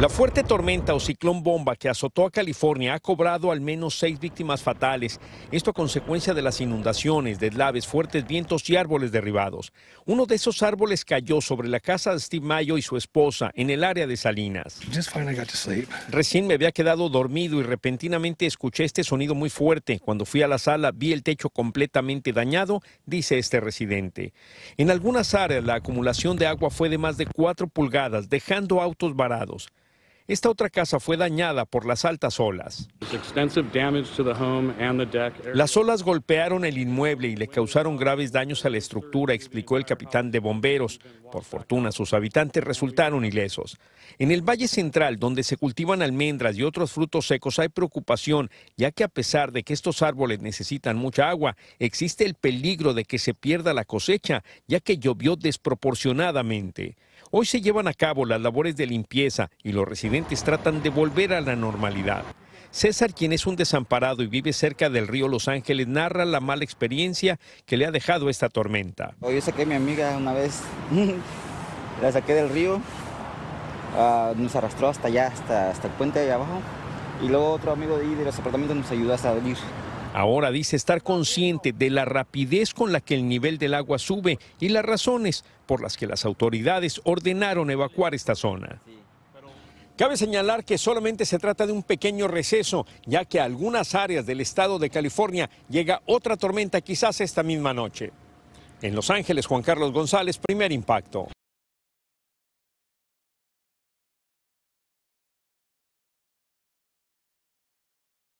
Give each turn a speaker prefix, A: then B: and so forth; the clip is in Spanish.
A: La fuerte tormenta o ciclón bomba que azotó a California ha cobrado al menos seis víctimas fatales, esto a consecuencia de las inundaciones, deslaves, fuertes vientos y árboles derribados. Uno de esos árboles cayó sobre la casa de Steve Mayo y su esposa en el área de Salinas. Recién me había quedado dormido y repentinamente escuché este sonido muy fuerte. Cuando fui a la sala vi el techo completamente dañado, dice este residente. En algunas áreas la acumulación de agua fue de más de cuatro pulgadas, dejando autos varados. Esta otra casa fue dañada por las altas olas. Las olas golpearon el inmueble y le causaron graves daños a la estructura, explicó el capitán de bomberos. Por fortuna, sus habitantes resultaron ilesos. En el Valle Central, donde se cultivan almendras y otros frutos secos, hay preocupación, ya que a pesar de que estos árboles necesitan mucha agua, existe el peligro de que se pierda la cosecha, ya que llovió desproporcionadamente. Hoy se llevan a cabo las labores de limpieza y los residentes tratan de volver a la normalidad. César, quien es un desamparado y vive cerca del río Los Ángeles, narra la mala experiencia que le ha dejado esta tormenta.
B: Oh, yo saqué a mi amiga una vez, la saqué del río, ah, nos arrastró hasta allá, hasta, hasta el puente de abajo, y luego otro amigo de ahí de los apartamentos nos ayudó a salir.
A: Ahora dice estar consciente de la rapidez con la que el nivel del agua sube y las razones por las que las autoridades ordenaron evacuar esta zona. Cabe señalar que solamente se trata de un pequeño receso, ya que a algunas áreas del estado de California llega otra tormenta quizás esta misma noche. En Los Ángeles, Juan Carlos González, primer impacto.